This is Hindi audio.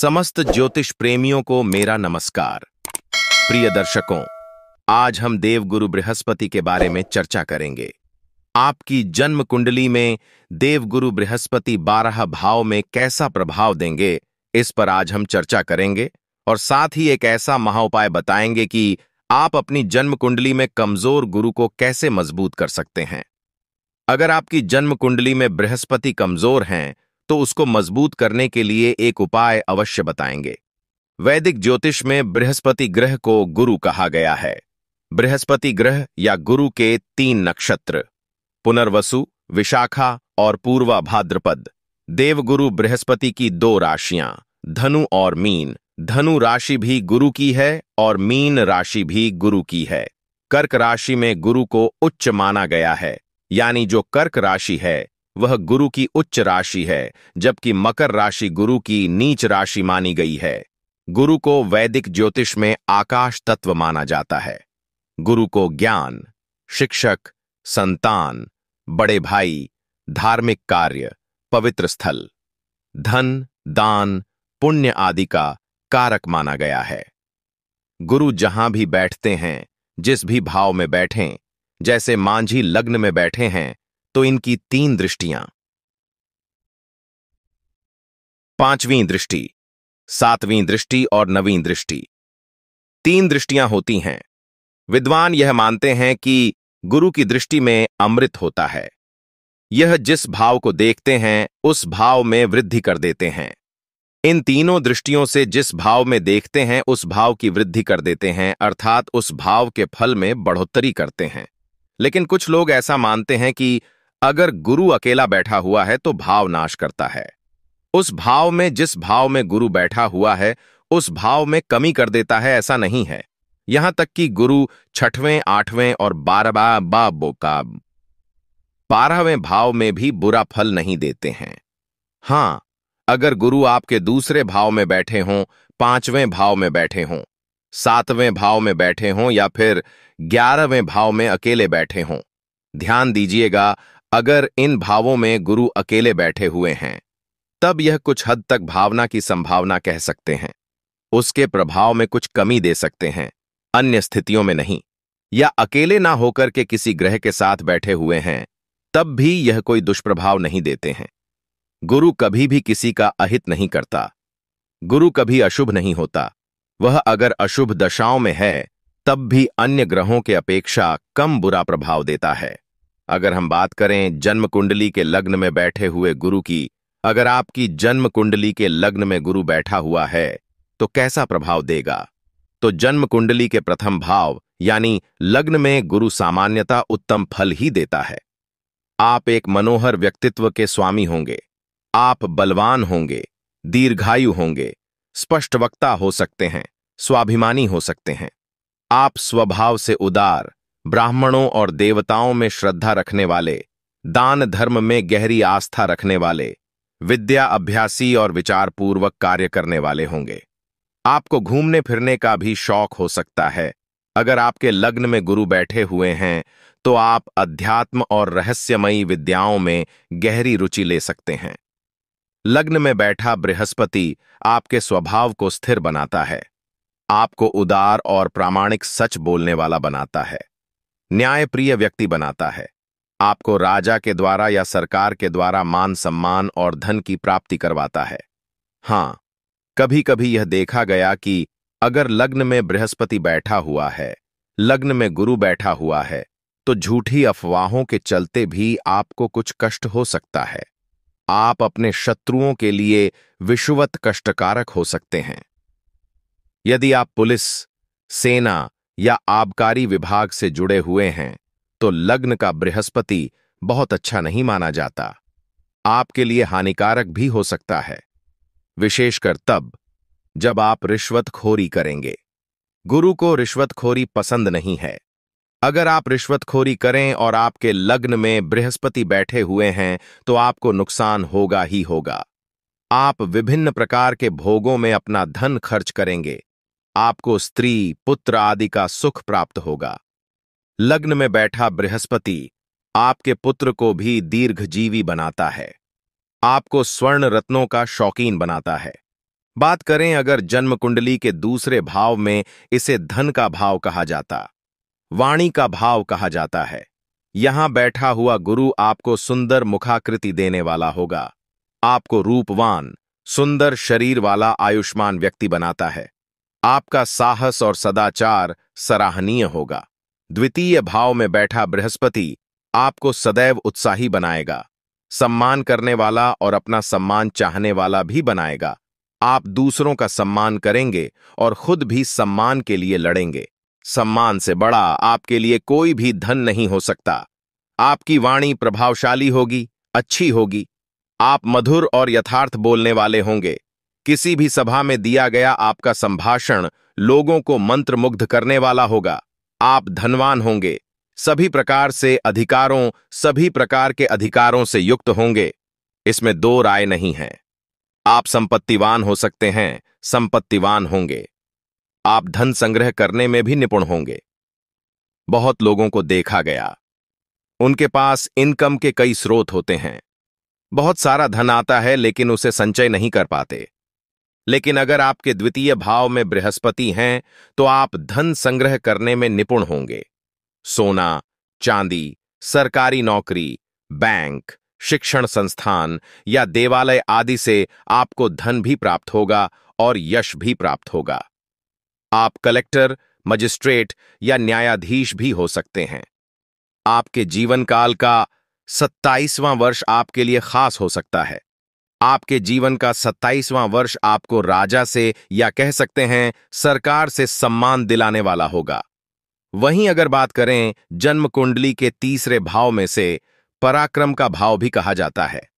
समस्त ज्योतिष प्रेमियों को मेरा नमस्कार प्रिय दर्शकों आज हम देव गुरु बृहस्पति के बारे में चर्चा करेंगे आपकी जन्म कुंडली में देवगुरु बृहस्पति बारह भाव में कैसा प्रभाव देंगे इस पर आज हम चर्चा करेंगे और साथ ही एक ऐसा महाउपाय बताएंगे कि आप अपनी जन्म कुंडली में कमजोर गुरु को कैसे मजबूत कर सकते हैं अगर आपकी जन्म कुंडली में बृहस्पति कमजोर हैं तो उसको मजबूत करने के लिए एक उपाय अवश्य बताएंगे वैदिक ज्योतिष में बृहस्पति ग्रह को गुरु कहा गया है बृहस्पति ग्रह या गुरु के तीन नक्षत्र पुनर्वसु विशाखा और पूर्वा भाद्रपद देवगुरु बृहस्पति की दो राशियां धनु और मीन धनु राशि भी गुरु की है और मीन राशि भी गुरु की है कर्क राशि में गुरु को उच्च माना गया है यानी जो कर्क राशि है वह गुरु की उच्च राशि है जबकि मकर राशि गुरु की नीच राशि मानी गई है गुरु को वैदिक ज्योतिष में आकाश तत्व माना जाता है गुरु को ज्ञान शिक्षक संतान बड़े भाई धार्मिक कार्य पवित्र स्थल धन दान पुण्य आदि का कारक माना गया है गुरु जहां भी बैठते हैं जिस भी भाव में बैठें जैसे मांझी लग्न में बैठे हैं तो इनकी तीन दृष्टियां पांचवीं दृष्टि सातवीं दृष्टि और नवीं दृष्टि तीन दृष्टियां होती हैं विद्वान यह मानते हैं कि गुरु की दृष्टि में अमृत होता है यह जिस भाव को देखते हैं उस भाव में वृद्धि कर देते हैं इन तीनों दृष्टियों से जिस भाव में देखते हैं उस भाव की वृद्धि कर देते हैं अर्थात उस भाव के फल में बढ़ोतरी करते हैं लेकिन कुछ लोग ऐसा मानते हैं कि अगर गुरु अकेला बैठा हुआ है तो भाव नाश करता है उस भाव में जिस भाव में गुरु बैठा हुआ है उस भाव में कमी कर देता है ऐसा नहीं है यहां तक कि गुरु छठवें आठवें और बारहवा बा का बारहवें भाव में भी बुरा फल नहीं देते हैं हां अगर गुरु आपके दूसरे भाव में बैठे हों पांचवें भाव में बैठे हों सातवें भाव में बैठे हों या फिर ग्यारहवें भाव में अकेले बैठे हों ध्यान दीजिएगा अगर इन भावों में गुरु अकेले बैठे हुए हैं तब यह कुछ हद तक भावना की संभावना कह सकते हैं उसके प्रभाव में कुछ कमी दे सकते हैं अन्य स्थितियों में नहीं या अकेले ना होकर के किसी ग्रह के साथ बैठे हुए हैं तब भी यह कोई दुष्प्रभाव नहीं देते हैं गुरु कभी भी किसी का अहित नहीं करता गुरु कभी अशुभ नहीं होता वह अगर अशुभ दशाओं में है तब भी अन्य ग्रहों के अपेक्षा कम बुरा प्रभाव देता है अगर हम बात करें जन्म कुंडली के लग्न में बैठे हुए गुरु की अगर आपकी जन्म कुंडली के लग्न में गुरु बैठा हुआ है तो कैसा प्रभाव देगा तो जन्म कुंडली के प्रथम भाव यानी लग्न में गुरु सामान्यता उत्तम फल ही देता है आप एक मनोहर व्यक्तित्व के स्वामी होंगे आप बलवान होंगे दीर्घायु होंगे स्पष्ट वक्ता हो सकते हैं स्वाभिमानी हो सकते हैं आप स्वभाव से उदार ब्राह्मणों और देवताओं में श्रद्धा रखने वाले दान धर्म में गहरी आस्था रखने वाले विद्या अभ्यासी और विचारपूर्वक कार्य करने वाले होंगे आपको घूमने फिरने का भी शौक हो सकता है अगर आपके लग्न में गुरु बैठे हुए हैं तो आप अध्यात्म और रहस्यमयी विद्याओं में गहरी रुचि ले सकते हैं लग्न में बैठा बृहस्पति आपके स्वभाव को स्थिर बनाता है आपको उदार और प्रामाणिक सच बोलने वाला बनाता है न्यायप्रिय व्यक्ति बनाता है आपको राजा के द्वारा या सरकार के द्वारा मान सम्मान और धन की प्राप्ति करवाता है हां कभी कभी यह देखा गया कि अगर लग्न में बृहस्पति बैठा हुआ है लग्न में गुरु बैठा हुआ है तो झूठी अफवाहों के चलते भी आपको कुछ कष्ट हो सकता है आप अपने शत्रुओं के लिए विश्ववत कष्टकारक हो सकते हैं यदि आप पुलिस सेना या आबकारी विभाग से जुड़े हुए हैं तो लग्न का बृहस्पति बहुत अच्छा नहीं माना जाता आपके लिए हानिकारक भी हो सकता है विशेषकर तब जब आप रिश्वतखोरी करेंगे गुरु को रिश्वतखोरी पसंद नहीं है अगर आप रिश्वतखोरी करें और आपके लग्न में बृहस्पति बैठे हुए हैं तो आपको नुकसान होगा ही होगा आप विभिन्न प्रकार के भोगों में अपना धन खर्च करेंगे आपको स्त्री पुत्र आदि का सुख प्राप्त होगा लग्न में बैठा बृहस्पति आपके पुत्र को भी दीर्घजीवी बनाता है आपको स्वर्ण रत्नों का शौकीन बनाता है बात करें अगर जन्म कुंडली के दूसरे भाव में इसे धन का भाव कहा जाता वाणी का भाव कहा जाता है यहां बैठा हुआ गुरु आपको सुंदर मुखाकृति देने वाला होगा आपको रूपवान सुंदर शरीर वाला आयुष्मान व्यक्ति बनाता है आपका साहस और सदाचार सराहनीय होगा द्वितीय भाव में बैठा बृहस्पति आपको सदैव उत्साही बनाएगा सम्मान करने वाला और अपना सम्मान चाहने वाला भी बनाएगा आप दूसरों का सम्मान करेंगे और खुद भी सम्मान के लिए लड़ेंगे सम्मान से बड़ा आपके लिए कोई भी धन नहीं हो सकता आपकी वाणी प्रभावशाली होगी अच्छी होगी आप मधुर और यथार्थ बोलने वाले होंगे किसी भी सभा में दिया गया आपका संभाषण लोगों को मंत्रमुग्ध करने वाला होगा आप धनवान होंगे सभी प्रकार से अधिकारों सभी प्रकार के अधिकारों से युक्त होंगे इसमें दो राय नहीं है आप संपत्तिवान हो सकते हैं संपत्तिवान होंगे आप धन संग्रह करने में भी निपुण होंगे बहुत लोगों को देखा गया उनके पास इनकम के कई स्रोत होते हैं बहुत सारा धन आता है लेकिन उसे संचय नहीं कर पाते लेकिन अगर आपके द्वितीय भाव में बृहस्पति हैं तो आप धन संग्रह करने में निपुण होंगे सोना चांदी सरकारी नौकरी बैंक शिक्षण संस्थान या देवालय आदि से आपको धन भी प्राप्त होगा और यश भी प्राप्त होगा आप कलेक्टर मजिस्ट्रेट या न्यायाधीश भी हो सकते हैं आपके जीवन काल का सत्ताईसवां वर्ष आपके लिए खास हो सकता है आपके जीवन का 27वां वर्ष आपको राजा से या कह सकते हैं सरकार से सम्मान दिलाने वाला होगा वहीं अगर बात करें जन्म कुंडली के तीसरे भाव में से पराक्रम का भाव भी कहा जाता है